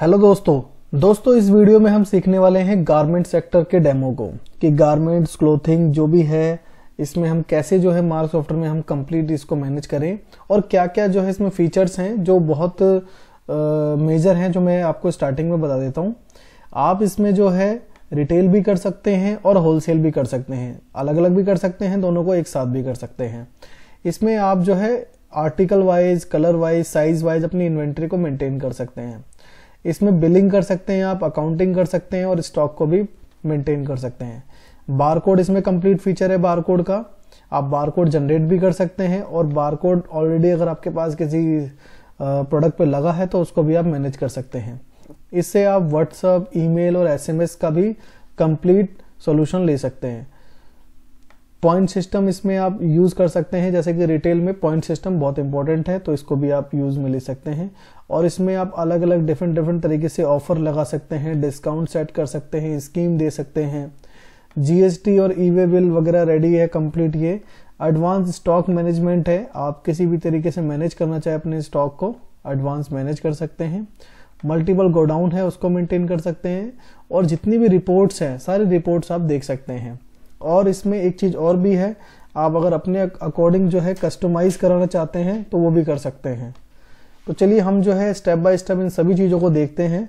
Hello दोस्तों दोस्तों इस वीडियो में हम सीखने वाले हैं गारमेंट सेक्टर के डेमो को कि गारमेंट्स क्लोथिंग जो भी है इसमें हम कैसे जो है मार्क सॉफ्टवेयर में हम कंप्लीट इसको मैनेज करें और क्या क्या जो है इसमें फीचर्स हैं जो बहुत मेजर हैं जो मैं आपको स्टार्टिंग में बता देता हूँ आप इसमें जो है रिटेल भी कर सकते हैं और होलसेल भी कर सकते हैं अलग अलग भी कर सकते हैं दोनों को एक साथ भी कर सकते हैं इसमें आप जो है article wise colour wise size wise अपनी इन्वेंट्री को मेंटेन कर सकते हैं इसमें बिलिंग कर सकते हैं आप अकाउंटिंग कर सकते हैं और स्टॉक को भी मेंटेन कर सकते हैं बारकोड इसमें कंप्लीट फीचर है बारकोड का आप बारकोड जनरेट भी कर सकते हैं और बारकोड ऑलरेडी अगर आपके पास किसी प्रोडक्ट पे लगा है तो उसको भी आप मैनेज कर सकते हैं इससे आप व्हाट्सअप ईमेल और एसएमएस का भी कंप्लीट सॉल्यूशन ले सकते हैं पॉइंट सिस्टम इसमें आप यूज कर सकते हैं जैसे कि रिटेल में पॉइंट सिस्टम बहुत इंपॉर्टेंट है तो इसको भी आप यूज में ले सकते हैं और इसमें आप अलग अलग डिफरेंट डिफरेंट तरीके से ऑफर लगा सकते हैं डिस्काउंट सेट कर सकते हैं स्कीम दे सकते हैं जीएसटी और ई वे बिल वगैरह रेडी है कंप्लीट ये एडवांस स्टॉक मैनेजमेंट है आप किसी भी तरीके से मैनेज करना चाहे अपने स्टॉक को एडवांस मैनेज कर सकते हैं मल्टीपल गोडाउन है उसको मेंटेन कर सकते हैं और जितनी भी रिपोर्ट्स हैं सारी रिपोर्ट्स आप देख सकते हैं और इसमें एक चीज़ और भी है आप अगर अपने अकॉर्डिंग जो है कस्टमाइज़ कराना चाहते हैं तो वो भी कर सकते हैं तो चलिए हम जो है स्टेप बाय स्टेप इन सभी चीज़ों को देखते हैं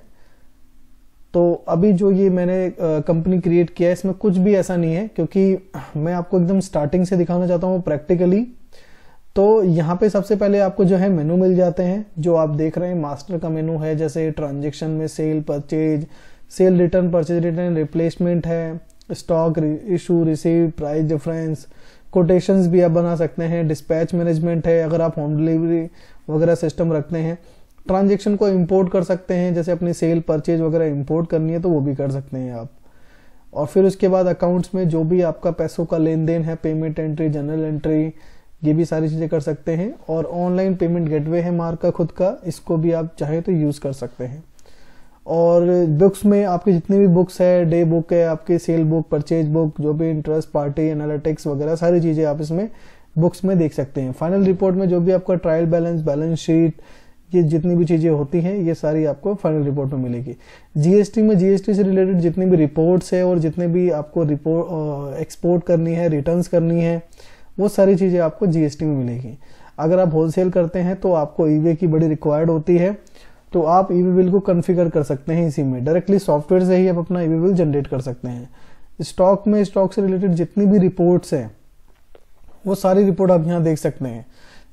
तो अभी जो ये मैंने कंपनी क्रिएट किया है इसमें कुछ भी ऐसा नहीं है क्योंकि मैं आपको एकदम स्टार्टिंग से दिखाना चाहता हूँ प्रैक्टिकली तो यहाँ पे सबसे पहले आपको जो है मेनू मिल जाते हैं जो आप देख रहे हैं मास्टर का मेनू है जैसे ट्रांजेक्शन में sale purchase sale return purchase return replacement है stock issue receive price difference quotations भी आप बना सकते हैं डिस्पैच मैनेजमेंट है अगर आप होम डिलीवरी वगैरह सिस्टम रखते हैं ट्रांजेक्शन को इम्पोर्ट कर सकते हैं जैसे अपनी सेल परचेज वगैरह इम्पोर्ट करनी है तो वो भी कर सकते हैं आप और फिर उसके बाद अकाउंट्स में जो भी आपका पैसों का लेन देन है पेमेंट एंट्री जनरल एंट्री ये भी सारी चीज़ें कर सकते हैं और ऑनलाइन पेमेंट गेटवे है मार्क का खुद का इसको भी आप चाहे तो यूज़ कर सकते हैं और बुक्स में आपके जितने भी बुक्स है डे बुक है आपकी सेल बुक परचेज बुक जो भी इंटरेस्ट पार्टी एनालिटिक्स वगैरह सारी चीज़ें आप इसमें बुक्स में देख सकते हैं फाइनल रिपोर्ट में जो भी आपका ट्रायल बैलेंस बैलेंस शीट ये जितनी भी चीज़ें होती हैं ये सारी आपको फाइनल रिपोर्ट में मिलेगी जीएसटी में जीएसटी से रिलेटेड जितनी भी रिपोर्ट्स है और जितने भी आपको रिपोर्ट एक्सपोर्ट करनी है रिटर्न करनी है वो सारी चीज़ें आपको जीएसटी में मिलेगी अगर आप होलसेल करते हैं तो आपको ईवे की बड़ी रिक्वायर्ड होती है तो आप ई e बिल को कन्फिगर कर सकते हैं इसी में डायरेक्टली सॉफ्टवेयर से ही आप अपना ई बिल जनरेट कर सकते हैं स्टॉक में स्टॉक से रिलेटेड जितनी भी रिपोर्ट्स हैं वो सारी रिपोर्ट आप यहाँ देख सकते हैं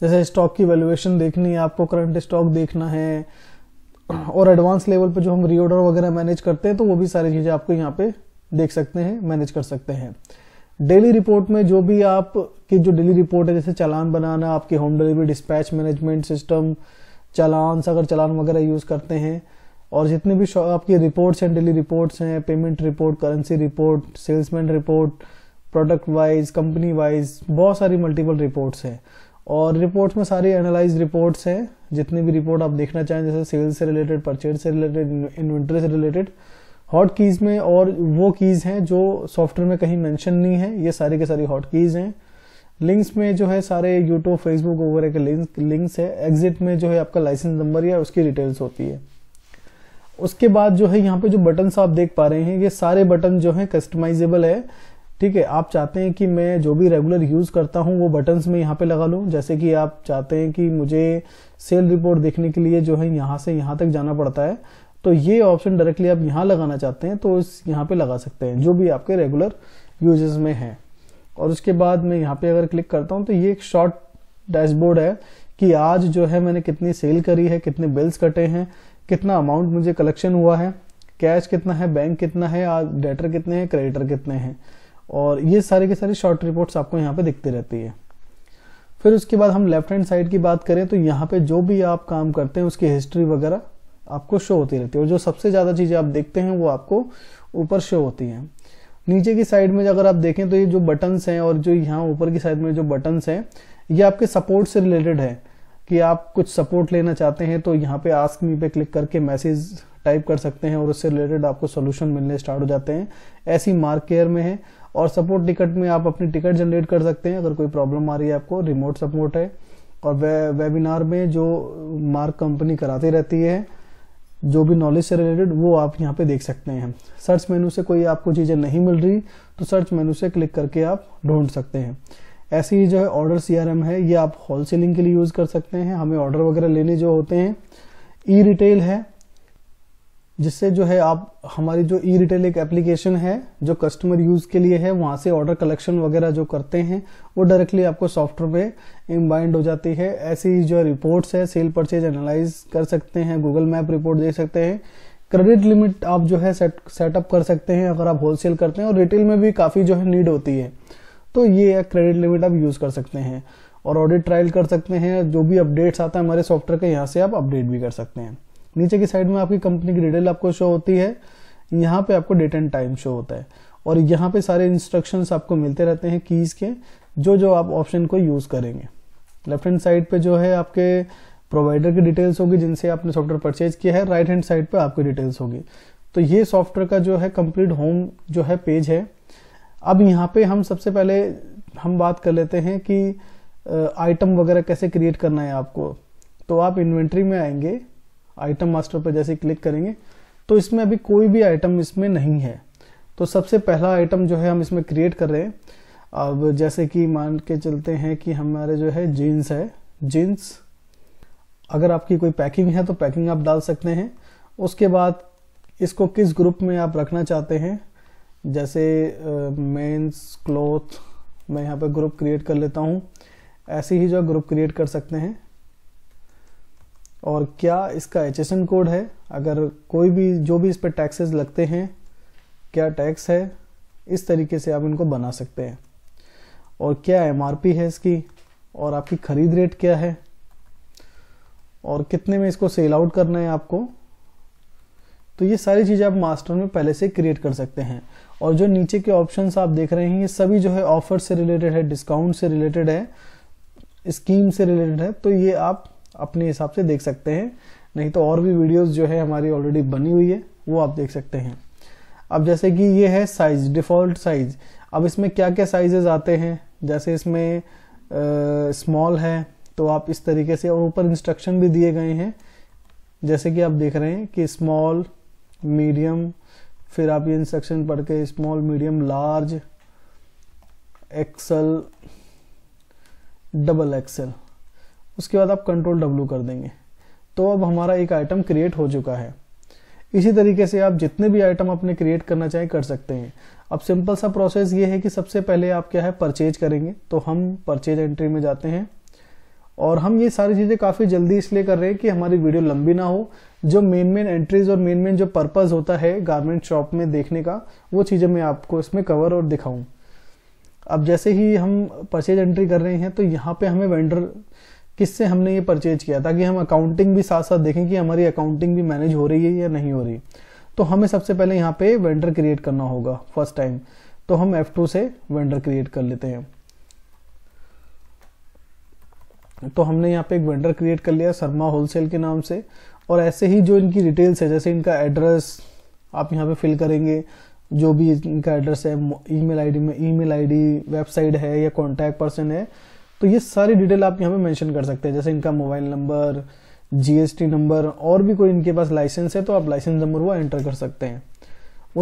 जैसे स्टॉक की वैल्यूएशन देखनी है आपको करंट स्टॉक देखना है और एडवांस लेवल पे जो हम रीऑर्डर वगैरह मैनेज करते हैं तो वो भी सारी चीज़ें आपको यहाँ पे देख सकते हैं मैनेज कर सकते हैं डेली रिपोर्ट में जो भी आप की जो डेली रिपोर्ट है जैसे चालान बनाना आपकी home delivery dispatch management system चलान अगर चलान वगैरह यूज करते हैं और जितने भी आपकी रिपोर्ट्स हैं डेली रिपोर्ट्स हैं payment report currency report salesman report product wise company wise बहुत सारी मल्टीपल रिपोर्ट्स हैं और रिपोर्ट्स में सारी एनालाइज रिपोर्ट्स हैं जितनी भी रिपोर्ट आप देखना चाहें जैसे सेल्स से रिलेटेड परचेज से रिलेटेड इन्वेंट्री से रिलेटेड हॉट कीज़ में और वो कीज़ हैं जो सॉफ्टवेयर में कहीं मेंशन नहीं है ये सारी के सारी हॉट कीज़ हैं लिंक्स में जो है सारे यूट्यूब फेसबुक वगैरह के लिंक लिंक्स है एग्जिट में जो है आपका लाइसेंस नंबर या उसकी डिटेल्स होती है उसके बाद जो है यहाँ पे जो बटन्स आप देख पा रहे हैं ये सारे बटन जो है कस्टमाइजेबल है ठीक है आप चाहते हैं कि मैं जो भी रेगुलर यूज करता हूँ वो बटन्स में यहाँ पे लगा लूँ जैसे कि आप चाहते हैं कि मुझे सेल रिपोर्ट देखने के लिए जो है यहाँ से यहाँ तक जाना पड़ता है तो ये ऑप्शन डायरेक्टली आप यहाँ लगाना चाहते हैं तो इस यहाँ पे लगा सकते हैं जो भी आपके रेगुलर यूजेस में है और उसके बाद मैं यहाँ पे अगर क्लिक करता हूँ तो ये एक शॉर्ट डैशबोर्ड है कि आज जो है मैंने कितनी सेल करी है कितने बिल्स कटे हैं कितना अमाउंट मुझे कलेक्शन हुआ है कैश कितना है बैंक कितना है आज डेटर कितने हैं क्रेडिटर कितने हैं और ये सारी के सारी शॉर्ट रिपोर्ट्स आपको यहाँ पे दिखती रहती है फिर उसके बाद हम लेफ्ट हैंड साइड की बात करें तो यहाँ पे जो भी आप काम करते हैं उसकी हिस्ट्री वगैरह आपको शो होती रहती है और जो सबसे ज़्यादा चीज़ें आप देखते हैं वो आपको ऊपर शो होती हैं नीचे की साइड में अगर आप देखें तो ये जो बटन्स हैं और जो यहाँ ऊपर की साइड में जो बटन्स हैं ये आपके सपोर्ट से रिलेटेड है कि आप कुछ सपोर्ट लेना चाहते हैं तो यहाँ पे आस्क मी पे क्लिक करके मैसेज टाइप कर सकते हैं और उससे रिलेटेड आपको सोल्यूशन मिलने स्टार्ट हो जाते हैं ऐसी मार्क केयर में है और सपोर्ट टिकट में आप अपनी टिकट जनरेट कर सकते हैं अगर कोई प्रॉब्लम आ रही है आपको रिमोट सपोर्ट है और वे, वेबिनार में जो मार्क कंपनी कराती रहती है जो भी नॉलेज से रिलेटेड वो आप यहाँ पे देख सकते हैं सर्च मेनू से कोई आपको चीज़ें नहीं मिल रही तो सर्च मेनू से क्लिक करके आप ढूंढ सकते हैं ऐसे ही जो है ऑर्डर सी है ये आप होलसेलिंग के लिए यूज़ कर सकते हैं हमें ऑर्डर वगैरह लेने जो होते हैं ई रिटेल है जिससे जो है आप हमारी जो ई रिटेल एक एप्लीकेशन है जो कस्टमर यूज के लिए है वहां से ऑर्डर कलेक्शन वगैरह जो करते हैं वो डायरेक्टली आपको सॉफ्टवेयर में इम्बाइंड हो जाती है ऐसी जो रिपोर्ट्स है सेल परचेज एनालाइज कर सकते हैं गूगल मैप रिपोर्ट देख सकते हैं क्रेडिट लिमिट आप जो है सेट सेटअप कर सकते हैं अगर आप होलसेल करते हैं और रिटेल में भी काफ़ी जो है नीड होती है तो ये क्रेडिट लिमिट आप यूज़ कर सकते हैं और ऑडिट ट्रायल कर सकते हैं जो भी अपडेट्स आता है हमारे सॉफ्टवेयर के यहाँ से आप अपडेट भी कर सकते हैं नीचे की साइड में आपकी कंपनी की डिटेल आपको शो होती है यहाँ पे आपको डेट एंड टाइम शो होता है और यहाँ पे सारे इंस्ट्रक्शंस आपको मिलते रहते हैं कीज के जो जो आप ऑप्शन को यूज करेंगे लेफ्ट हैंड साइड पे जो है आपके प्रोवाइडर की डिटेल्स होगी जिनसे आपने सॉफ्टवेयर परचेज किया है राइट हैंड साइड पे आपकी डिटेल्स होगी तो ये सॉफ्टवेयर का जो है कंप्लीट होम जो है पेज है अब यहाँ पे हम सबसे पहले हम बात कर लेते हैं कि आइटम वगैरह कैसे क्रिएट करना है आपको तो आप इन्वेंट्री में आएंगे आइटम मास्टर पर जैसे क्लिक करेंगे तो इसमें अभी कोई भी आइटम इसमें नहीं है तो सबसे पहला आइटम जो है हम इसमें क्रिएट कर रहे हैं अब जैसे कि मान के चलते हैं कि हमारे जो है जीन्स है जीन्स अगर आपकी कोई पैकिंग है तो पैकिंग आप डाल सकते हैं उसके बाद इसको किस ग्रुप में आप रखना चाहते हैं जैसे मेंस क्लोथ मैं यहाँ पे ग्रुप क्रिएट कर लेता हूँ ऐसे ही जो ग्रुप क्रिएट कर सकते हैं और क्या इसका एच कोड है अगर कोई भी जो भी इस पर टैक्सेस लगते हैं क्या टैक्स है इस तरीके से आप इनको बना सकते हैं और क्या एम है इसकी और आपकी ख़रीद रेट क्या है और कितने में इसको सेल आउट करना है आपको तो ये सारी चीज़ें आप मास्टर में पहले से क्रिएट कर सकते हैं और जो नीचे के ऑप्शन आप देख रहे हैं ये सभी जो है ऑफर से रिलेटेड है डिस्काउंट से रिलेटेड है स्कीम से रिलेटेड है तो ये आप अपने हिसाब से देख सकते हैं नहीं तो और भी वीडियोस जो है हमारी ऑलरेडी बनी हुई है वो आप देख सकते हैं अब जैसे कि ये है साइज डिफ़ॉल्ट साइज अब इसमें क्या क्या साइजेस आते हैं जैसे इसमें स्मॉल है तो आप इस तरीके से और ऊपर इंस्ट्रक्शन भी दिए गए हैं जैसे कि आप देख रहे हैं कि स्मॉल मीडियम फिर आप ये इंस्ट्रक्शन पढ़ के small medium large axle double axle उसके बाद आप कंट्रोल डब्ल्यू कर देंगे तो अब हमारा एक आइटम क्रिएट हो चुका है इसी तरीके से आप जितने भी आइटम अपने क्रिएट करना चाहें कर सकते हैं अब सिंपल सा प्रोसेस ये है कि सबसे पहले आप क्या है परचेज करेंगे तो हम परचेज एंट्री में जाते हैं और हम ये सारी चीज़ें काफ़ी जल्दी इसलिए कर रहे हैं कि हमारी वीडियो लंबी ना हो जो मेन मेन एंट्रीज और मेन मेन जो पर्पज़ होता है गारमेंट शॉप में देखने का वो चीज़ें मैं आपको इसमें कवर और दिखाऊं अब जैसे ही हम परचेज एंट्री कर रहे हैं तो यहाँ पे हमें वेंडर किससे हमने ये परचेज किया ताकि हम अकाउंटिंग भी साथ साथ देखें कि हमारी अकाउंटिंग भी मैनेज हो रही है या नहीं हो रही तो हमें सबसे पहले यहाँ पे वेंडर क्रिएट करना होगा फर्स्ट टाइम तो हम F2 से वेंडर क्रिएट कर लेते हैं तो हमने यहाँ पे एक वेंडर क्रिएट कर लिया शर्मा होलसेल के नाम से और ऐसे ही जो इनकी डिटेल्स है जैसे इनका एड्रेस आप यहाँ पे फिल करेंगे जो भी इनका एड्रेस है ईमेल आईडी में ईमेल आईडी वेबसाइट है या कॉन्टैक्ट पर्सन है तो ये सारी डिटेल आप यहाँ पे मेंशन कर सकते हैं जैसे इनका मोबाइल नंबर जीएसटी नंबर और भी कोई इनके पास लाइसेंस है तो आप लाइसेंस नंबर वो एंटर कर सकते हैं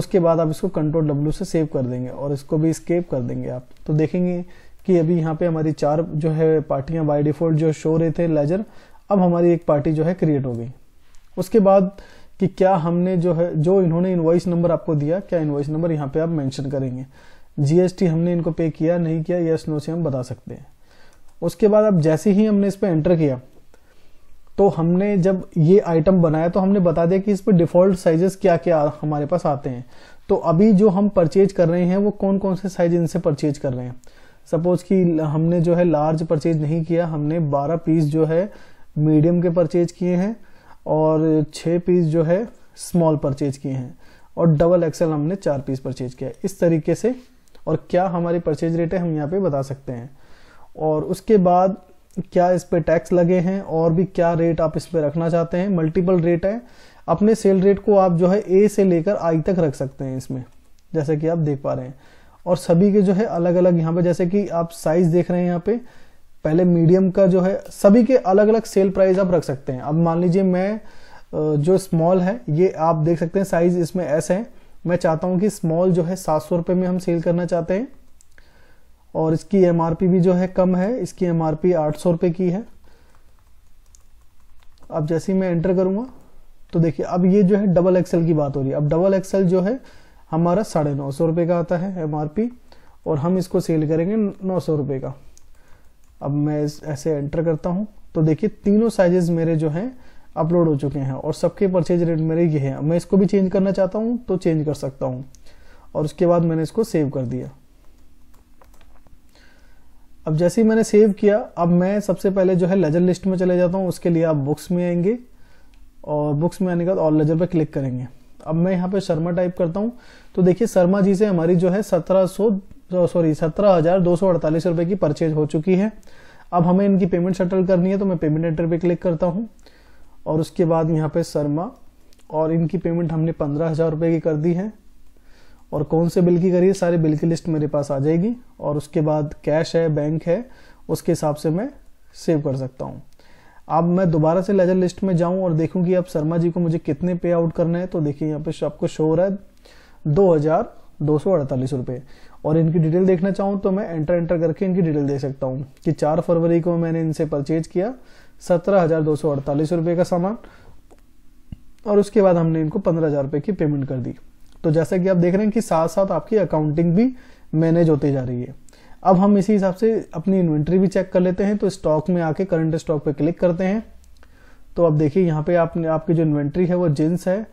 उसके बाद आप इसको कंट्रोल डब्ल्यू से सेव कर देंगे और इसको भी स्केप कर देंगे आप तो देखेंगे कि अभी यहाँ पे हमारी चार जो है पार्टियां बाय डिफॉल्ट जो शो रहे थे लेजर अब हमारी एक पार्टी जो है क्रिएट हो गई उसके बाद कि क्या हमने जो है जो इन्होंने इन्वाइस नंबर आपको दिया क्या इन्वाइस नंबर यहाँ पे आप मेंशन करेंगे जीएसटी हमने इनको पे किया नहीं किया यस नो से हम बता सकते हैं उसके बाद अब जैसे ही हमने इस पर एंटर किया तो हमने जब ये आइटम बनाया तो हमने बता दिया कि इस पर डिफॉल्ट साइजेस क्या क्या हमारे पास आते हैं तो अभी जो हम परचेज कर रहे हैं वो कौन कौन से साइज इनसे परचेज कर रहे हैं सपोज कि हमने जो है लार्ज परचेज नहीं किया हमने 12 पीस जो है मीडियम के परचेज किए हैं और 6 पीस जो है स्मॉल परचेज किए हैं और डबल एक्सल हमने चार पीस परचेज किया इस तरीके से और क्या हमारी परचेज रेट है हम यहाँ पे बता सकते हैं और उसके बाद क्या इस पर टैक्स लगे हैं और भी क्या रेट आप इस पर रखना चाहते हैं मल्टीपल रेट है अपने सेल रेट को आप जो है ए से लेकर आई तक रख सकते हैं इसमें जैसे कि आप देख पा रहे हैं और सभी के जो है अलग अलग यहाँ पे जैसे कि आप साइज देख रहे हैं यहाँ पे पहले मीडियम का जो है सभी के अलग अलग सेल प्राइस आप रख सकते हैं अब मान लीजिए मैं जो स्मॉल है ये आप देख सकते हैं साइज इसमें एस है मैं चाहता हूँ कि स्मॉल जो है सात सौ रुपये में हम सेल करना चाहते हैं और इसकी एम भी जो है कम है इसकी एमआरपी आठ सौ की है अब जैसे ही मैं एंटर करूंगा तो देखिए अब ये जो है डबल एक्सएल की बात हो रही है अब डबल एक्सएल जो है हमारा साढ़े नौ सौ रुपये का आता है एमआरपी और हम इसको सेल करेंगे नौ सौ रुपये का अब मैं ऐसे एंटर करता हूं तो देखिए तीनों साइजेस मेरे जो हैं अपलोड हो चुके हैं और सबके परचेज रेट मेरे ये हैं मैं इसको भी चेंज करना चाहता हूँ तो चेंज कर सकता हूँ और उसके बाद मैंने इसको सेव कर दिया अब जैसे ही मैंने सेव किया अब मैं सबसे पहले जो है लेजर लिस्ट में चले जाता हूँ उसके लिए आप बुक्स में आएंगे और बुक्स में आने के बाद ऑल लेजर पर क्लिक करेंगे अब मैं यहाँ पे शर्मा टाइप करता हूँ तो देखिए शर्मा जी से हमारी जो है सत्रह सॉरी सत्रह हजार दो सौ अड़तालीस रुपए की परचेज हो चुकी है अब हमें इनकी पेमेंट सेटल करनी है तो मैं पेमेंट एंटर पे क्लिक करता हूँ और उसके बाद यहाँ पे शर्मा और इनकी पेमेंट हमने पंद्रह हजार रुपये की कर दी है और कौन से बिल की करिए सारे बिल की लिस्ट मेरे पास आ जाएगी और उसके बाद कैश है बैंक है उसके हिसाब से मैं सेव कर सकता हूँ अब मैं दोबारा से लेजर लिस्ट में जाऊं और देखूं कि अब शर्मा जी को मुझे कितने पे आउट करने हैं तो देखिए यहाँ पे आपको शो हो रहा है दो हजार दो सौ अड़तालीस रुपये और इनकी डिटेल देखना चाहूँ तो मैं एंटर एंटर करके इनकी डिटेल देख सकता हूँ कि चार फरवरी को मैंने इनसे परचेज किया सत्रह हजार दो सौ अड़तालीस का सामान और उसके बाद हमने इनको पंद्रह हजार की पेमेंट कर दी तो जैसा कि आप देख रहे हैं कि साथ साथ आपकी अकाउंटिंग भी मैनेज होती जा रही है अब हम इसी हिसाब से अपनी इन्वेंट्री भी चेक कर लेते हैं तो स्टॉक में आके करंट स्टॉक पे क्लिक करते हैं तो अब देखिए यहाँ पे आपने आपकी जो इन्वेंट्री है वो जिन्स है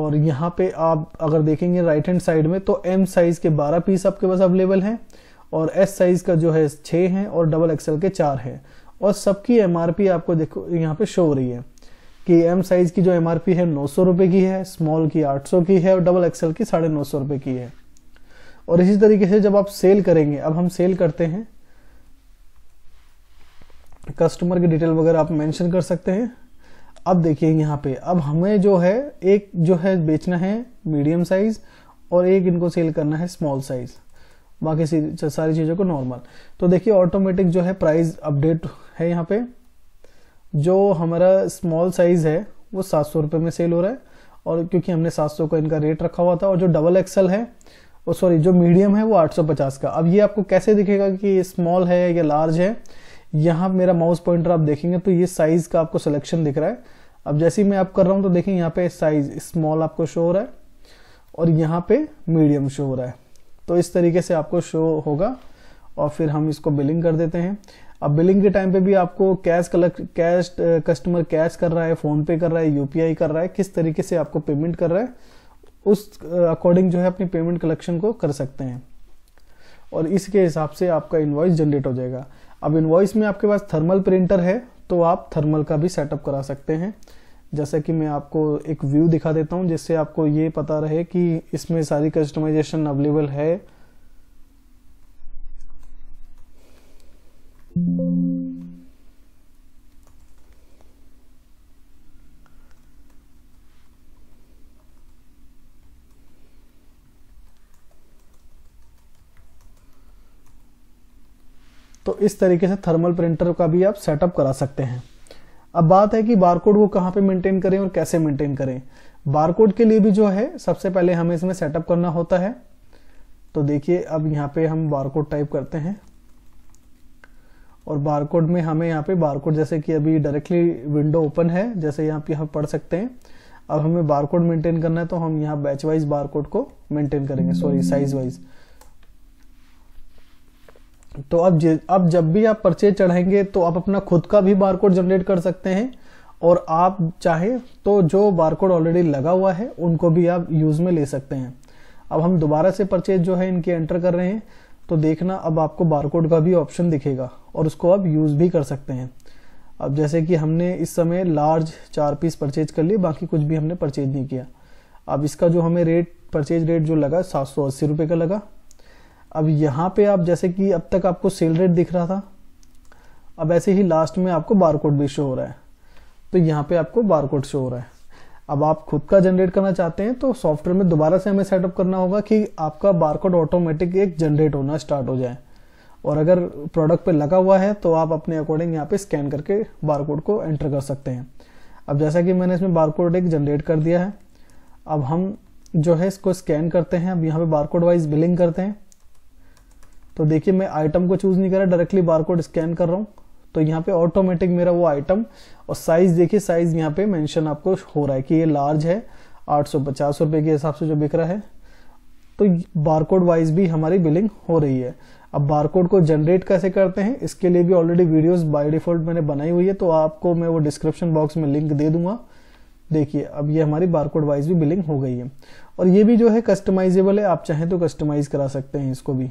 और यहाँ पे आप अगर देखेंगे राइट हैंड साइड में तो एम साइज के 12 पीस आपके पास अवेलेबल हैं और एस साइज का जो है 6 है और डबल एक्सएल के चार है और सबकी एमआरपी आपको देखो यहाँ पे शो हो रही है की एम साइज की जो एम है नौ सौ की है स्मॉल की आठ सौ की है और डबल एक्सएल की साढ़े नौ सौ की है और इसी तरीके से जब आप सेल करेंगे अब हम सेल करते हैं कस्टमर की डिटेल वगैरह आप मेंशन कर सकते हैं अब देखिए यहाँ पे अब हमें जो है एक जो है बेचना है मीडियम साइज और एक इनको सेल करना है स्मॉल साइज बाकी सारी चीज़ों को नॉर्मल तो देखिए ऑटोमेटिक जो है प्राइस अपडेट है यहाँ पे जो हमारा स्मॉल साइज है वो सात सौ रुपये में सेल हो रहा है और क्योंकि हमने सात सौ का इनका रेट रखा हुआ था और जो डबल एक्सल है और सॉरी जो मीडियम है वो आठ सौ पचास का अब ये आपको कैसे दिखेगा कि स्मॉल है या लार्ज है यहाँ मेरा माउस पॉइंटर आप देखेंगे तो ये साइज का आपको सिलेक्शन दिख रहा है अब जैसे ही मैं आप कर रहा हूँ तो देखें यहाँ पे साइज स्मॉल आपको शो हो रहा है और यहाँ पे मीडियम शो हो रहा है तो इस तरीके से आपको शो होगा और फिर हम इसको बिलिंग कर देते हैं अब बिलिंग के टाइम पे भी आपको cash collect cash customer cash कर रहा है फोन पे कर रहा है यूपीआई कर रहा है किस तरीके से आपको पेमेंट कर रहा है उस अकॉर्डिंग uh, जो है अपनी पेमेंट कलेक्शन को कर सकते हैं और इसके हिसाब से आपका इन्वॉइस जनरेट हो जाएगा अब इन्वॉइस में आपके पास थर्मल प्रिंटर है तो आप थर्मल का भी सेटअप करा सकते हैं जैसा कि मैं आपको एक व्यू दिखा देता हूँ जिससे आपको ये पता रहे कि इसमें सारी कस्टमाइजेशन अवेलेबल है तो इस तरीके से थर्मल प्रिंटर का भी आप सेटअप करा सकते हैं अब बात है कि बारकोड को कहां पे मेंटेन करें और कैसे मेंटेन करें बारकोड के लिए भी जो है सबसे पहले हमें इसमें सेटअप करना होता है तो देखिए अब यहां पे हम बारकोड टाइप करते हैं और बारकोड में हमें यहाँ पे बारकोड जैसे कि अभी डायरेक्टली विंडो ओपन है जैसे यहाँ पे हम पढ़ सकते हैं अब हमें बारकोड मेंटेन करना है तो हम यहाँ बैच वाइज बारकोड को मेंटेन करेंगे सॉरी साइज वाइज तो अब अब जब भी आप परचेज चढ़ाएंगे तो आप अपना खुद का भी बारकोड जनरेट कर सकते हैं और आप चाहे तो जो बारकोड ऑलरेडी लगा हुआ है उनको भी आप यूज में ले सकते हैं अब हम दोबारा से परचेज जो है इनके एंटर कर रहे हैं तो देखना अब आपको बारकोड का भी ऑप्शन दिखेगा और उसको आप यूज़ भी कर सकते हैं अब जैसे कि हमने इस समय लार्ज चार पीस परचेज कर लिए बाकी कुछ भी हमने परचेज नहीं किया अब इसका जो हमें रेट परचेज रेट जो लगा सात सौ अस्सी रुपये का लगा अब यहाँ पे आप जैसे कि अब तक आपको सेल रेट दिख रहा था अब ऐसे ही लास्ट में आपको बारकोड भी शो हो रहा है तो यहाँ पे आपको बारकोड शो हो रहा है अब आप खुद का जनरेट करना चाहते हैं तो सॉफ्टवेयर में दोबारा से हमें सेटअप करना होगा कि आपका बारकोड ऑटोमेटिक एक जनरेट होना स्टार्ट हो जाए और अगर प्रोडक्ट पे लगा हुआ है तो आप अपने अकॉर्डिंग यहाँ पे स्कैन करके बारकोड को एंटर कर सकते हैं अब जैसा कि मैंने इसमें बारकोड एक जनरेट कर दिया है अब हम जो है इसको स्कैन करते हैं अब यहाँ पे बारकोड वाइज बिलिंग करते हैं तो देखिए मैं आइटम को चूज नहीं करा डायरेक्टली बारकोड स्कैन कर रहा हूँ तो यहाँ पे ऑटोमेटिक मेरा वो आइटम और साइज देखिए साइज यहाँ पे मेंशन आपको हो रहा है कि ये लार्ज है आठ सौ पचास रुपए के हिसाब से जो बिक रहा है तो बारकोड वाइज भी हमारी बिलिंग हो रही है अब बारकोड को जनरेट कैसे करते हैं इसके लिए भी ऑलरेडी वीडियोस बाय डिफॉल्ट मैंने बनाई हुई है तो आपको मैं वो डिस्क्रिप्शन बॉक्स में लिंक दे दूंगा देखिए अब ये हमारी बारकोड वाइज भी बिलिंग हो गई है और ये भी जो है कस्टमाइजेबल है आप चाहें तो कस्टमाइज करा सकते हैं इसको भी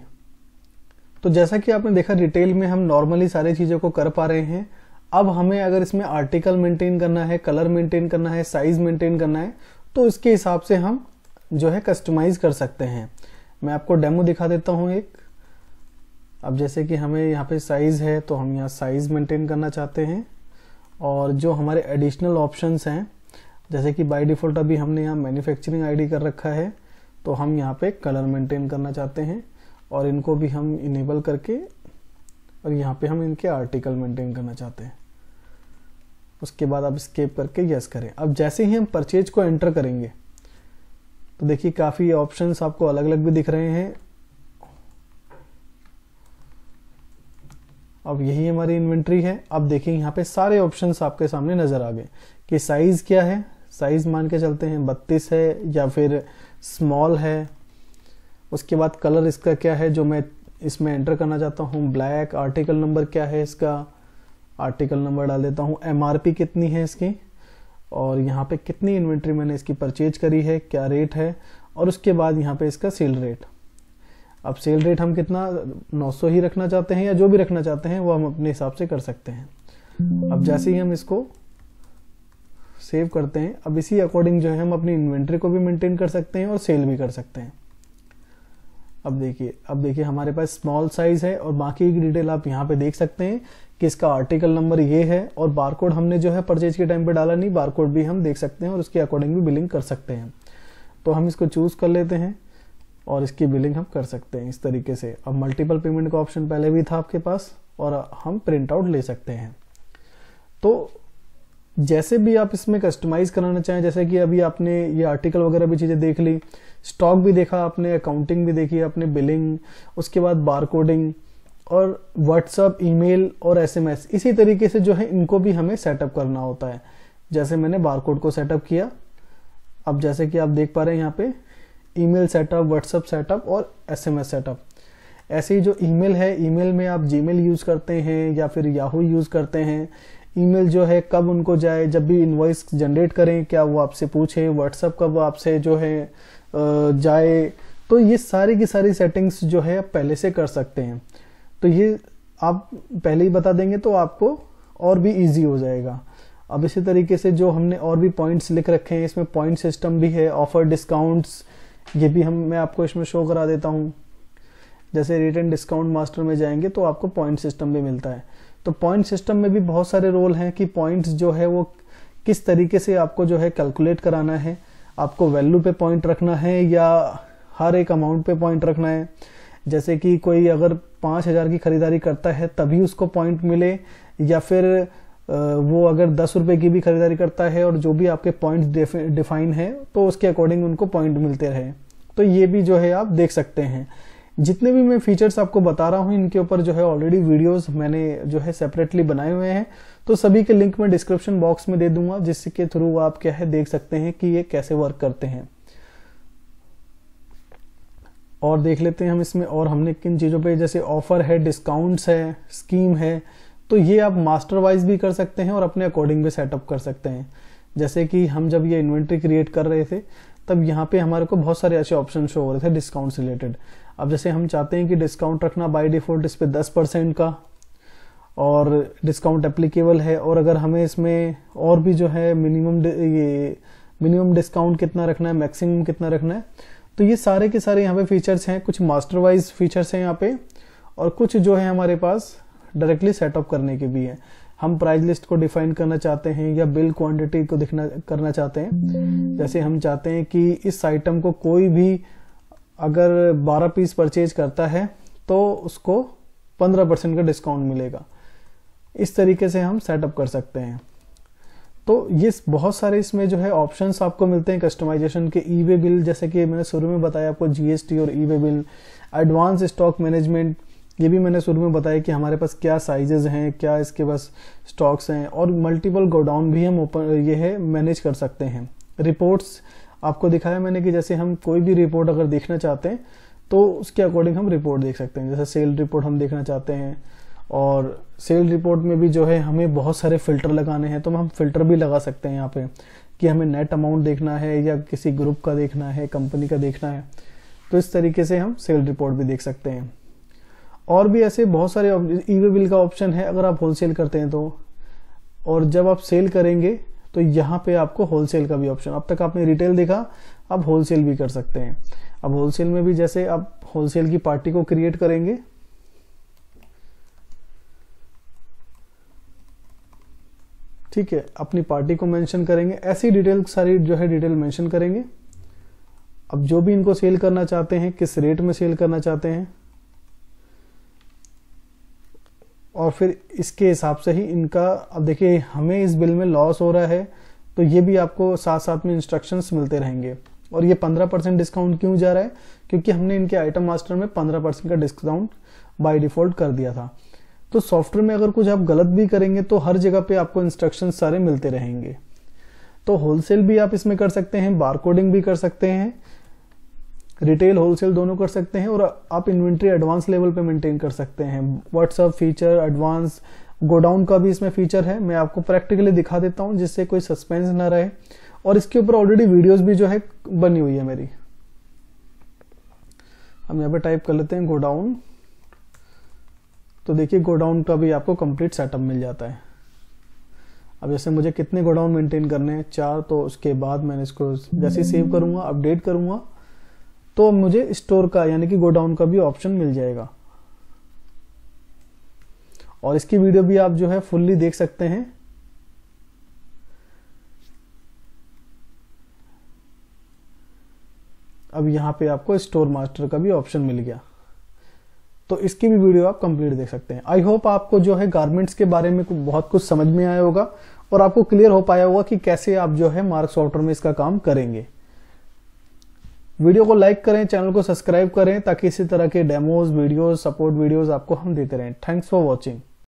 तो जैसा कि आपने देखा रिटेल में हम नॉर्मली सारी चीज़ों को कर पा रहे हैं अब हमें अगर इसमें आर्टिकल मेंटेन करना है कलर मेंटेन करना है साइज मेंटेन करना है तो इसके हिसाब से हम जो है कस्टमाइज कर सकते हैं मैं आपको डेमो दिखा देता हूँ एक अब जैसे कि हमें यहाँ पे साइज़ है तो हम यहाँ साइज़ मेंटेन करना चाहते हैं और जो हमारे एडिशनल ऑप्शंस हैं जैसे कि बाय डिफ़ॉल्ट अभी हमने यहाँ मैन्युफैक्चरिंग आईडी कर रखा है तो हम यहाँ पे कलर मेंटेन करना चाहते हैं और इनको भी हम इनेबल करके और यहाँ पे हम इनके आर्टिकल मेंटेन करना चाहते हैं उसके बाद आप स्केप करके यस करें अब जैसे ही हम परचेज को एंटर करेंगे तो देखिए काफ़ी ऑप्शंस आपको अलग अलग भी दिख रहे हैं अब यही हमारी इन्वेंट्री है अब देखिए यहाँ पे सारे ऑप्शंस आपके सामने नज़र आ गए कि साइज़ क्या है साइज़ मान के चलते हैं बत्तीस है या फिर स्मॉल है उसके बाद कलर इसका क्या है जो मैं इसमें एंटर करना चाहता हूँ ब्लैक आर्टिकल नंबर क्या है इसका आर्टिकल नंबर डाल देता हूँ एम कितनी है इसकी और यहाँ पे कितनी इन्वेंट्री मैंने इसकी परचेज करी है क्या रेट है और उसके बाद यहाँ पे इसका सेल रेट अब सेल रेट हम कितना 900 ही रखना चाहते हैं या जो भी रखना चाहते हैं वो हम अपने हिसाब से कर सकते हैं अब जैसे ही हम इसको सेव करते हैं अब इसी अकॉर्डिंग जो है हम अपनी इन्वेंट्री को भी मेंटेन कर सकते हैं और सेल भी कर सकते हैं अब देखिए अब देखिए हमारे पास स्मॉल साइज है और बाकी की डिटेल आप यहाँ पे देख सकते हैं कि इसका आर्टिकल नंबर ये है और बारकोड हमने जो है परचेज के टाइम पे डाला नहीं बारकोड भी हम देख सकते हैं और उसके अकॉर्डिंग भी बिलिंग कर सकते हैं तो हम इसको चूज कर लेते हैं और इसकी बिलिंग हम कर सकते हैं इस तरीके से अब मल्टीपल पेमेंट का ऑप्शन पहले भी था आपके पास और हम प्रिंट आउट ले सकते हैं तो जैसे भी आप इसमें कस्टमाइज कराना चाहें जैसे कि अभी आपने ये आर्टिकल वगैरह भी चीज़ें देख ली स्टॉक भी देखा आपने अकाउंटिंग भी देखी आपने बिलिंग उसके बाद बार कोडिंग और व्हाट्सअप ईमेल और एसएमएस इसी तरीके से जो है इनको भी हमें सेटअप करना होता है जैसे मैंने बारकोड को सेटअप किया अब जैसे कि आप देख पा रहे हैं यहाँ पे ईमेल सेटअप व्हाट्सअप सेटअप और एसएमएस सेटअप ऐसे ही जो ईमेल है ईमेल में आप जीमेल यूज़ करते हैं या फिर याहू यूज़ करते हैं ईमेल जो है कब उनको जाए जब भी इन्वॉइस जनरेट करें क्या वो आपसे पूछे व्हाट्सअप कब आपसे जो है जाए तो ये सारी की सारी सेटिंग्स जो है आप पहले से कर सकते हैं तो ये आप पहले ही बता देंगे तो आपको और भी इजी हो जाएगा अब इसी तरीके से जो हमने और भी पॉइंट्स लिख रखे हैं इसमें पॉइंट सिस्टम भी है ऑफर डिस्काउंट्स ये भी हम मैं आपको इसमें शो करा देता हूँ जैसे रिटर्न डिस्काउंट मास्टर में जाएंगे तो आपको पॉइंट सिस्टम भी मिलता है तो पॉइंट सिस्टम में भी बहुत सारे रोल हैं कि पॉइंट्स जो है वो किस तरीके से आपको जो है कैलकुलेट कराना है आपको वैल्यू पे पॉइंट रखना है या हर एक अमाउंट पे पॉइंट रखना है जैसे कि कोई अगर पाँच हज़ार की खरीदारी करता है तभी उसको पॉइंट मिले या फिर वो अगर दस रुपये की भी खरीदारी करता है और जो भी आपके पॉइंट डिफाइन है तो उसके अकॉर्डिंग उनको पॉइंट मिलते रहे तो ये भी जो है आप देख सकते हैं जितने भी मैं फीचर्स आपको बता रहा हूँ इनके ऊपर जो है ऑलरेडी वीडियोस मैंने जो है सेपरेटली बनाए हुए हैं तो सभी के लिंक में डिस्क्रिप्शन बॉक्स में दे दूंगा जिसके थ्रू आप क्या है देख सकते हैं कि ये कैसे वर्क करते हैं और देख लेते हैं हम इसमें और हमने किन चीज़ों पे जैसे ऑफर है डिस्काउंट्स है स्कीम है तो ये आप मास्टर वाइज भी कर सकते हैं और अपने अकॉर्डिंग भी सेटअप कर सकते हैं जैसे कि हम जब ये इन्वेंट्री क्रिएट कर रहे थे तब यहाँ पे हमारे को बहुत सारे ऐसे ऑप्शन शो हो रहे थे डिस्काउंट रिलेटेड अब जैसे हम चाहते हैं कि डिस्काउंट रखना बाय डिफॉल्ट इस पर दस परसेंट का और डिस्काउंट एप्लीकेबल है और अगर हमें इसमें और भी जो है मिनिमम ये मिनिमम डिस्काउंट कितना रखना है मैक्सिमम कितना रखना है तो ये सारे के सारे यहाँ पे फीचर्स हैं कुछ मास्टर वाइज फीचर्स हैं यहाँ पे और कुछ जो है हमारे पास डायरेक्टली सेटअप करने के भी हैं हम प्राइस लिस्ट को डिफाइन करना चाहते हैं या बिल क्वांटिटी को दिखना करना चाहते हैं जैसे हम चाहते हैं कि इस आइटम को कोई भी अगर 12 पीस परचेज करता है तो उसको 15 परसेंट का डिस्काउंट मिलेगा इस तरीके से हम सेटअप कर सकते हैं तो ये बहुत सारे इसमें जो है ऑप्शंस आपको मिलते हैं कस्टमाइजेशन के ई वे बिल जैसे कि मैंने शुरू में बताया आपको जीएसटी और e way bill advance stock management ये भी मैंने शुरू में बताया कि हमारे पास क्या साइजेज हैं क्या इसके पास स्टॉक्स हैं और मल्टीपल गोडाउन भी हम ओपन ये है मैनेज कर सकते हैं रिपोर्ट्स आपको दिखाया मैंने कि जैसे हम कोई भी रिपोर्ट अगर देखना चाहते हैं तो उसके अकॉर्डिंग हम रिपोर्ट देख सकते हैं जैसे सेल रिपोर्ट हम देखना चाहते हैं और सेल रिपोर्ट में भी जो है हमें बहुत सारे फिल्टर लगाने हैं तो हम फिल्टर भी लगा सकते हैं यहाँ पे कि हमें नेट अमाउंट देखना है या किसी ग्रुप का देखना है कंपनी का देखना है तो इस तरीके से हम सेल रिपोर्ट भी देख सकते हैं और भी ऐसे बहुत सारे ई बिल का ऑप्शन है अगर आप होलसेल करते हैं तो और जब आप सेल करेंगे तो यहाँ पे आपको होलसेल का भी ऑप्शन अब तक आपने रिटेल देखा अब होलसेल भी कर सकते हैं अब होलसेल में भी जैसे आप होलसेल की पार्टी को क्रिएट करेंगे ठीक है अपनी पार्टी को मेंशन करेंगे ऐसी डिटेल सारी जो है डिटेल मेंशन करेंगे अब जो भी इनको सेल करना चाहते हैं किस रेट में सेल करना चाहते हैं और फिर इसके हिसाब से ही इनका अब देखिए हमें इस बिल में लॉस हो रहा है तो ये भी आपको साथ साथ में इंस्ट्रक्शंस मिलते रहेंगे और ये 15 परसेंट डिस्काउंट क्यों जा रहा है क्योंकि हमने इनके आइटम मास्टर में 15 परसेंट का डिस्काउंट बाय डिफॉल्ट कर दिया था तो सॉफ्टवेयर में अगर कुछ आप गलत भी करेंगे तो हर जगह पे आपको इंस्ट्रक्शन सारे मिलते रहेंगे तो होलसेल भी आप इसमें कर सकते हैं बारकोडिंग भी कर सकते हैं रिटेल होलसेल दोनों कर सकते हैं और आप इन्वेंट्री एडवांस लेवल पे मेंटेन कर सकते हैं व्हाट्सअप फीचर एडवांस गोडाउन का भी इसमें फीचर है मैं आपको प्रैक्टिकली दिखा देता हूँ जिससे कोई सस्पेंस ना रहे और इसके ऊपर ऑलरेडी वीडियोस भी जो है बनी हुई है मेरी हम यहाँ पे टाइप कर लेते हैं गोडाउन तो देखिए गोडाउन का भी आपको कंप्लीट सेटअप मिल जाता है अब जैसे मुझे कितने गोडाउन मेंटेन करने हैं चार तो उसके बाद मैंने इसको जैसे सेव हम्म। करूंगा अपडेट करूंगा तो मुझे स्टोर का यानी कि गोडाउन का भी ऑप्शन मिल जाएगा और इसकी वीडियो भी आप जो है फुल्ली देख सकते हैं अब यहाँ पे आपको स्टोर मास्टर का भी ऑप्शन मिल गया तो इसकी भी वीडियो आप कंप्लीट देख सकते हैं आई होप आपको जो है गारमेंट्स के बारे में बहुत कुछ समझ में आया होगा और आपको क्लियर हो पाया होगा कि कैसे आप जो है मार्क सॉफ्टवेयर में इसका काम करेंगे वीडियो को लाइक करें चैनल को सब्सक्राइब करें ताकि इसी तरह के डेमोज वीडियोज सपोर्ट वीडियोज आपको हम देते रहें थैंक्स फॉर वॉचिंग